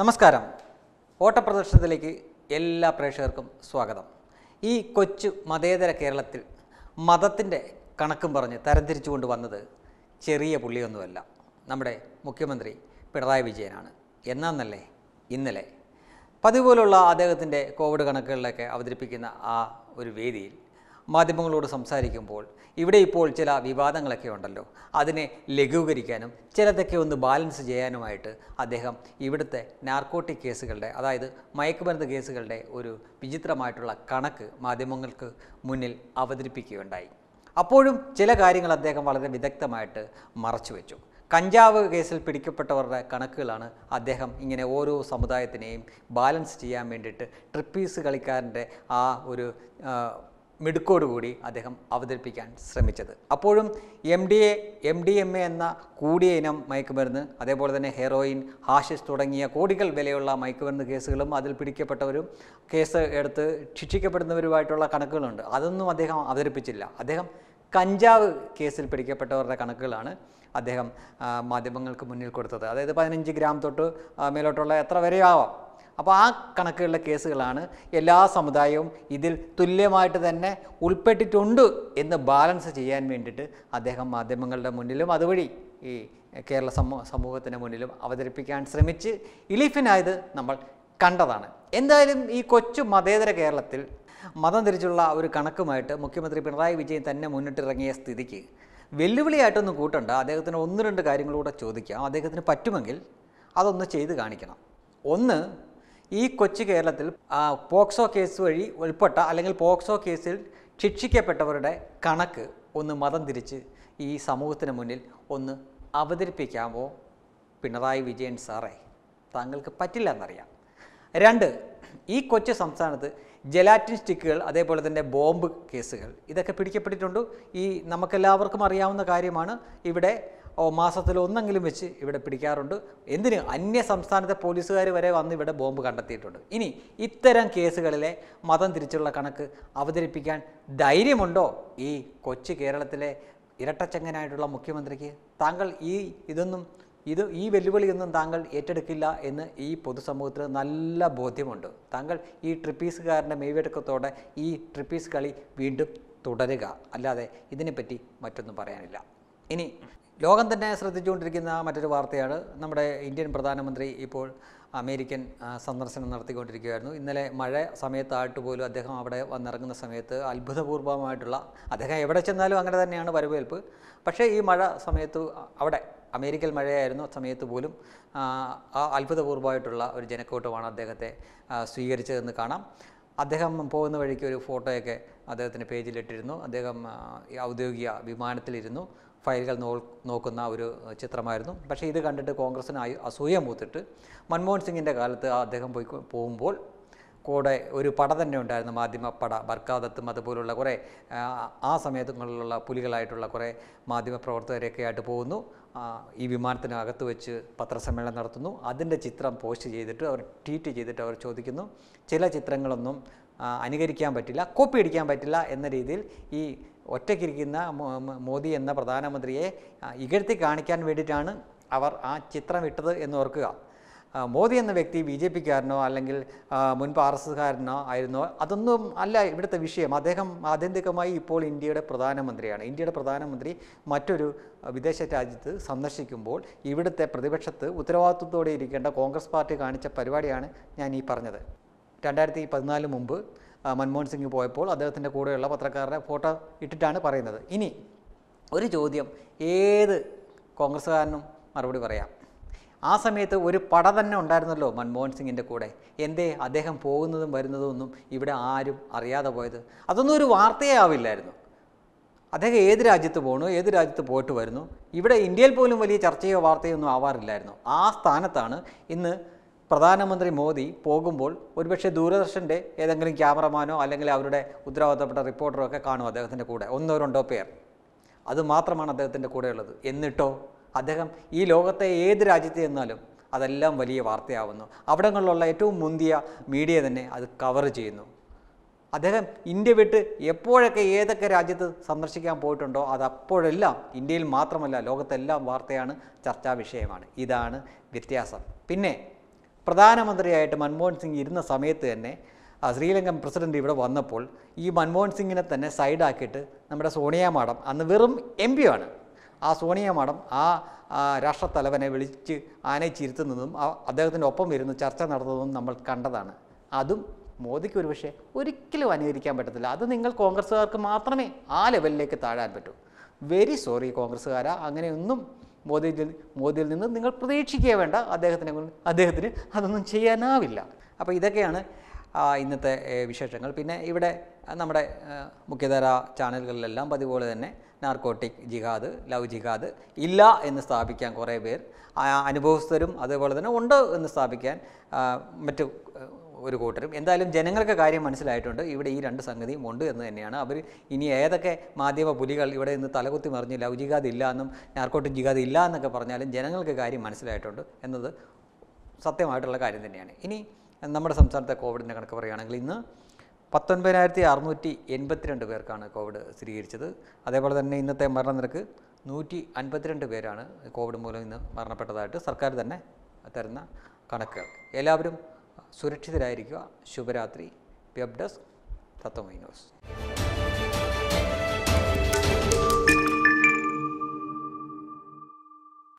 നമസ്കാരം പ്രദർശനത്തിലേക്ക് എല്ലാ പ്രേക്ഷകർക്കും സ്വാഗതം ഈ കൊച്ചു മതേതര കേരളത്തിൽ മതത്തിൻ്റെ കണക്കും പറഞ്ഞ് തരംതിരിച്ചുകൊണ്ട് വന്നത് ചെറിയ പുള്ളിയൊന്നുമല്ല നമ്മുടെ മുഖ്യമന്ത്രി പിണറായി വിജയനാണ് എന്നാന്നല്ലേ ഇന്നലെ പതിവ് അദ്ദേഹത്തിൻ്റെ കോവിഡ് കണക്കുകളിലൊക്കെ അവതരിപ്പിക്കുന്ന ആ ഒരു വേദിയിൽ മാധ്യമങ്ങളോട് സംസാരിക്കുമ്പോൾ ഇവിടെ ഇപ്പോൾ ചില വിവാദങ്ങളൊക്കെ ഉണ്ടല്ലോ അതിനെ ലഘൂകരിക്കാനും ചിലതൊക്കെ ഒന്ന് ബാലൻസ് ചെയ്യാനുമായിട്ട് അദ്ദേഹം ഇവിടുത്തെ നാർക്കോട്ടിക് കേസുകളുടെ അതായത് മയക്കുമരുന്ന് കേസുകളുടെ ഒരു വിചിത്രമായിട്ടുള്ള കണക്ക് മാധ്യമങ്ങൾക്ക് മുന്നിൽ അവതരിപ്പിക്കുകയുണ്ടായി അപ്പോഴും ചില കാര്യങ്ങൾ അദ്ദേഹം വളരെ വിദഗ്ധമായിട്ട് മറച്ചുവെച്ചു കഞ്ചാവ് കേസിൽ പിടിക്കപ്പെട്ടവരുടെ കണക്കുകളാണ് അദ്ദേഹം ഇങ്ങനെ ഓരോ സമുദായത്തിനെയും ബാലൻസ് ചെയ്യാൻ വേണ്ടിയിട്ട് ട്രിപ്പീസ് കളിക്കാരൻ്റെ ആ ഒരു മിടുക്കോടുകൂടി അദ്ദേഹം അവതരിപ്പിക്കാൻ ശ്രമിച്ചത് അപ്പോഴും M D A M D M A എന്ന കൂടിയ ഇനം മയക്കുമരുന്ന് അതേപോലെ തന്നെ ഹെറോയിൻ ഹാഷിസ് തുടങ്ങിയ കോടികൾ വിലയുള്ള മയക്കുമരുന്ന് കേസുകളും അതിൽ പിടിക്കപ്പെട്ടവരും കേസ് എടുത്ത് ശിക്ഷിക്കപ്പെടുന്നവരുമായിട്ടുള്ള കണക്കുകളുണ്ട് അതൊന്നും അദ്ദേഹം അവതരിപ്പിച്ചില്ല അദ്ദേഹം കഞ്ചാവ് കേസിൽ പിടിക്കപ്പെട്ടവരുടെ കണക്കുകളാണ് അദ്ദേഹം മാധ്യമങ്ങൾക്ക് മുന്നിൽ കൊടുത്തത് അതായത് പതിനഞ്ച് ഗ്രാം തൊട്ട് മേലോട്ടുള്ള എത്ര വരെ ആവാം അപ്പോൾ ആ കണക്കുകളിലെ കേസുകളാണ് എല്ലാ സമുദായവും ഇതിൽ തുല്യമായിട്ട് തന്നെ ഉൾപ്പെട്ടിട്ടുണ്ട് എന്ന് ബാലൻസ് ചെയ്യാൻ വേണ്ടിയിട്ട് അദ്ദേഹം മാധ്യമങ്ങളുടെ മുന്നിലും അതുവഴി ഈ കേരള സമൂഹ സമൂഹത്തിന് മുന്നിലും അവതരിപ്പിക്കാൻ ശ്രമിച്ച് ഇലീഫിനായത് നമ്മൾ കണ്ടതാണ് എന്തായാലും ഈ കൊച്ചു മതേതര കേരളത്തിൽ മതം തിരിച്ചുള്ള ഒരു കണക്കുമായിട്ട് മുഖ്യമന്ത്രി പിണറായി വിജയൻ തന്നെ മുന്നിട്ടിറങ്ങിയ സ്ഥിതിക്ക് വെല്ലുവിളിയായിട്ടൊന്നും കൂട്ടണ്ട അദ്ദേഹത്തിന് ഒന്ന് രണ്ട് കാര്യങ്ങളൂടെ ചോദിക്കാം അദ്ദേഹത്തിന് പറ്റുമെങ്കിൽ അതൊന്ന് ചെയ്ത് കാണിക്കണം ഒന്ന് ഈ കൊച്ചു കേരളത്തിൽ പോക്സോ കേസ് വഴി ഉൾപ്പെട്ട അല്ലെങ്കിൽ പോക്സോ കേസിൽ ശിക്ഷിക്കപ്പെട്ടവരുടെ കണക്ക് ഒന്ന് മതം തിരിച്ച് ഈ സമൂഹത്തിന് മുന്നിൽ ഒന്ന് അവതരിപ്പിക്കാമോ പിണറായി വിജയൻ സാറേ താങ്കൾക്ക് പറ്റില്ല എന്നറിയാം രണ്ട് ഈ കൊച്ചു സംസ്ഥാനത്ത് ജലാറ്റിൻ സ്റ്റിക്കുകൾ അതേപോലെ തന്നെ ബോംബ് കേസുകൾ ഇതൊക്കെ പിടിക്കപ്പെട്ടിട്ടുണ്ട് ഈ നമുക്കെല്ലാവർക്കും അറിയാവുന്ന കാര്യമാണ് ഇവിടെ മാസത്തിൽ ഒന്നെങ്കിലും വെച്ച് ഇവിടെ പിടിക്കാറുണ്ട് എന്തിന് അന്യ സംസ്ഥാനത്തെ പോലീസുകാർ വരെ വന്ന് ഇവിടെ ബോംബ് കണ്ടെത്തിയിട്ടുണ്ട് ഇനി ഇത്തരം കേസുകളിലെ മതം തിരിച്ചുള്ള കണക്ക് അവതരിപ്പിക്കാൻ ധൈര്യമുണ്ടോ ഈ കൊച്ചു കേരളത്തിലെ ഇരട്ടച്ചങ്ങനായിട്ടുള്ള മുഖ്യമന്ത്രിക്ക് താങ്കൾ ഈ ഇതൊന്നും ഇത് ഈ വെല്ലുവിളിയൊന്നും താങ്കൾ ഏറ്റെടുക്കില്ല എന്ന് ഈ പൊതുസമൂഹത്തിന് നല്ല ബോധ്യമുണ്ട് താങ്കൾ ഈ ട്രിപ്പീസുകാരൻ്റെ മെയ്വെടുക്കത്തോടെ ഈ ട്രിപ്പീസ് കളി വീണ്ടും തുടരുക അല്ലാതെ ഇതിനെപ്പറ്റി മറ്റൊന്നും പറയാനില്ല ഇനി ലോകം തന്നെ ശ്രദ്ധിച്ചുകൊണ്ടിരിക്കുന്ന മറ്റൊരു വാർത്തയാണ് നമ്മുടെ ഇന്ത്യൻ പ്രധാനമന്ത്രി ഇപ്പോൾ അമേരിക്കൻ സന്ദർശനം നടത്തിക്കൊണ്ടിരിക്കുകയായിരുന്നു ഇന്നലെ മഴ സമയത്തായിട്ട് പോലും അദ്ദേഹം അവിടെ വന്നിറങ്ങുന്ന സമയത്ത് അത്ഭുതപൂർവമായിട്ടുള്ള അദ്ദേഹം എവിടെ ചെന്നാലും അങ്ങനെ തന്നെയാണ് വരവേൽപ്പ് പക്ഷേ ഈ മഴ സമയത്ത് അവിടെ അമേരിക്കൽ മഴയായിരുന്നു സമയത്ത് പോലും ആ അത്ഭുതപൂർവ്വമായിട്ടുള്ള ഒരു ജനക്കൂട്ടമാണ് അദ്ദേഹത്തെ സ്വീകരിച്ചതെന്ന് കാണാം അദ്ദേഹം പോകുന്ന വഴിക്ക് ഒരു ഫോട്ടോയൊക്കെ അദ്ദേഹത്തിൻ്റെ പേജിലിട്ടിരുന്നു അദ്ദേഹം ഔദ്യോഗിക വിമാനത്തിലിരുന്നു ഫയലുകൾ നോ നോക്കുന്ന ഒരു ചിത്രമായിരുന്നു പക്ഷേ ഇത് കണ്ടിട്ട് കോൺഗ്രസ്സിന് അസൂയ മൂത്തിട്ട് മൻമോഹൻ സിംഗിൻ്റെ കാലത്ത് അദ്ദേഹം പോയി പോകുമ്പോൾ കൂടെ ഒരു പട തന്നെ ഉണ്ടായിരുന്നു മാധ്യമപ്പട ബർക്കാദത്തും അതുപോലുള്ള കുറേ ആ സമയത്തുള്ള പുലികളായിട്ടുള്ള കുറേ മാധ്യമപ്രവർത്തകരൊക്കെ ആയിട്ട് പോകുന്നു ഈ വിമാനത്തിനകത്ത് വെച്ച് പത്രസമ്മേളനം നടത്തുന്നു അതിൻ്റെ ചിത്രം പോസ്റ്റ് ചെയ്തിട്ട് അവർ ട്വീറ്റ് ചെയ്തിട്ട് അവർ ചോദിക്കുന്നു ചില ചിത്രങ്ങളൊന്നും അനുകരിക്കാൻ പറ്റില്ല കോപ്പി അടിക്കാൻ പറ്റില്ല എന്ന രീതിയിൽ ഈ ഒറ്റയ്ക്കിരിക്കുന്ന മോദി എന്ന പ്രധാനമന്ത്രിയെ ഇകഴ്ത്തി കാണിക്കാൻ വേണ്ടിയിട്ടാണ് അവർ ആ ചിത്രം ഇട്ടത് എന്ന് ഓർക്കുക മോദി എന്ന വ്യക്തി ബി ജെ പിക്കാരനോ അല്ലെങ്കിൽ മുൻപ് ആർ എസ് എസ്കാരനോ ആയിരുന്നോ അതൊന്നും അല്ല ഇവിടുത്തെ വിഷയം അദ്ദേഹം ആത്യന്തികമായി ഇപ്പോൾ ഇന്ത്യയുടെ പ്രധാനമന്ത്രിയാണ് ഇന്ത്യയുടെ പ്രധാനമന്ത്രി മറ്റൊരു വിദേശ രാജ്യത്ത് സന്ദർശിക്കുമ്പോൾ ഇവിടുത്തെ പ്രതിപക്ഷത്ത് ഉത്തരവാദിത്വത്തോടെ ഇരിക്കേണ്ട കോൺഗ്രസ് പാർട്ടി കാണിച്ച പരിപാടിയാണ് ഞാൻ ഈ പറഞ്ഞത് രണ്ടായിരത്തി പതിനാല് മുമ്പ് മൻമോഹൻ സിംഗ് പോയപ്പോൾ അദ്ദേഹത്തിൻ്റെ കൂടെയുള്ള പത്രക്കാരുടെ ഫോട്ടോ ഇട്ടിട്ടാണ് പറയുന്നത് ഇനി ഒരു ചോദ്യം ഏത് കോൺഗ്രസ്സുകാരനും മറുപടി പറയാം ആ സമയത്ത് ഒരു പട തന്നെ ഉണ്ടായിരുന്നല്ലോ മൻമോഹൻ സിംഗിൻ്റെ കൂടെ എന്തേ അദ്ദേഹം പോകുന്നതും വരുന്നതും ഒന്നും ഇവിടെ ആരും അറിയാതെ പോയത് അതൊന്നും ഒരു വാർത്തയേ ആവില്ലായിരുന്നു അദ്ദേഹം ഏത് രാജ്യത്ത് പോകണു ഏത് രാജ്യത്ത് പോയിട്ട് വരുന്നു ഇവിടെ ഇന്ത്യയിൽ പോലും വലിയ ചർച്ചയോ വാർത്തയോ ഒന്നും ആവാറില്ലായിരുന്നു ആ സ്ഥാനത്താണ് ഇന്ന് പ്രധാനമന്ത്രി മോദി പോകുമ്പോൾ ഒരുപക്ഷെ ദൂരദർശൻ്റെ ഏതെങ്കിലും ക്യാമറമാനോ അല്ലെങ്കിൽ അവരുടെ ഉത്തരവാദിത്തപ്പെട്ട റിപ്പോർട്ടറോ ഒക്കെ കാണും അദ്ദേഹത്തിൻ്റെ കൂടെ ഒന്നോ രണ്ടോ പേർ അത് മാത്രമാണ് അദ്ദേഹത്തിൻ്റെ കൂടെയുള്ളത് എന്നിട്ടോ അദ്ദേഹം ഈ ലോകത്തെ ഏത് രാജ്യത്ത് ചെന്നാലും അതെല്ലാം വലിയ വാർത്തയാവുന്നു അവിടങ്ങളിലുള്ള ഏറ്റവും മുന്തിയ മീഡിയ തന്നെ അത് കവർ ചെയ്യുന്നു അദ്ദേഹം ഇന്ത്യ വിട്ട് എപ്പോഴൊക്കെ ഏതൊക്കെ രാജ്യത്ത് സന്ദർശിക്കാൻ പോയിട്ടുണ്ടോ അതപ്പോഴെല്ലാം ഇന്ത്യയിൽ മാത്രമല്ല ലോകത്തെല്ലാം വാർത്തയാണ് ചർച്ചാ വിഷയമാണ് ഇതാണ് വ്യത്യാസം പിന്നെ പ്രധാനമന്ത്രിയായിട്ട് മൻമോഹൻ സിംഗ് ഇരുന്ന സമയത്ത് തന്നെ ശ്രീലങ്കൻ പ്രസിഡന്റ് ഇവിടെ വന്നപ്പോൾ ഈ മൻമോഹൻ സിംഗിനെ തന്നെ സൈഡാക്കിയിട്ട് നമ്മുടെ സോണിയ മാഡം അന്ന് വെറും എം ആണ് ആ സോണിയ മാഡം ആ രാഷ്ട്രത്തലവനെ വിളിച്ച് ആനയിച്ചിരുത്തുന്നതും അദ്ദേഹത്തിൻ്റെ ഒപ്പം ഇരുന്ന് ചർച്ച നടത്തുന്നതും നമ്മൾ കണ്ടതാണ് അതും മോദിക്ക് ഒരു പക്ഷേ ഒരിക്കലും അനുകരിക്കാൻ പറ്റത്തില്ല അത് നിങ്ങൾ കോൺഗ്രസ്സുകാർക്ക് മാത്രമേ ആ ലെവലിലേക്ക് താഴാൻ പറ്റൂ വെരി സോറി കോൺഗ്രസ്സുകാരാ അങ്ങനെയൊന്നും മോദി മോദിയിൽ നിന്ന് നിങ്ങൾ പ്രതീക്ഷിക്കുക വേണ്ട അദ്ദേഹത്തിനെ അദ്ദേഹത്തിന് അതൊന്നും ചെയ്യാനാവില്ല അപ്പോൾ ഇതൊക്കെയാണ് ഇന്നത്തെ വിശേഷങ്ങൾ പിന്നെ ഇവിടെ നമ്മുടെ മുഖ്യധാര ചാനലുകളിലെല്ലാം പതിപോലെ തന്നെ നാർക്കോട്ടിക് ജിഹാദ് ലവ് ജിഹാദ് ഇല്ല എന്ന് സ്ഥാപിക്കാൻ കുറേ പേർ അനുഭവസ്ഥരും അതുപോലെ തന്നെ ഉണ്ട് എന്ന് സ്ഥാപിക്കാൻ മറ്റു ഒരു കൂട്ടരും എന്തായാലും ജനങ്ങൾക്ക് കാര്യം മനസ്സിലായിട്ടുണ്ട് ഇവിടെ ഈ രണ്ട് സംഗതിയും ഉണ്ട് എന്ന് തന്നെയാണ് അവർ ഇനി ഏതൊക്കെ മാധ്യമ പുലികൾ ഇവിടെ നിന്ന് തലകുത്തി മറിഞ്ഞ് ലവ് ജിഹാദ് ഇല്ല എന്നും നാർക്കോട്ടിക് ജിഹാദ് ഇല്ല എന്നൊക്കെ പറഞ്ഞാലും ജനങ്ങൾക്ക് കാര്യം മനസ്സിലായിട്ടുണ്ട് എന്നത് സത്യമായിട്ടുള്ള കാര്യം തന്നെയാണ് ഇനി നമ്മുടെ സംസ്ഥാനത്തെ കോവിഡിൻ്റെ കണക്ക് പറയുകയാണെങ്കിൽ ഇന്ന് പത്തൊൻപതിനായിരത്തി അറുന്നൂറ്റി എൺപത്തിരണ്ട് പേർക്കാണ് കോവിഡ് സ്ഥിരീകരിച്ചത് അതേപോലെ തന്നെ ഇന്നത്തെ മരണനിരക്ക് നൂറ്റി അൻപത്തിരണ്ട് പേരാണ് കോവിഡ് മൂലം ഇന്ന് മരണപ്പെട്ടതായിട്ട് സർക്കാർ തന്നെ തരുന്ന കണക്കുകൾ എല്ലാവരും സുരക്ഷിതരായിരിക്കുക ശുഭരാത്രി വെബ് ഡെസ്ക് തത്വമൈ ന്യൂസ്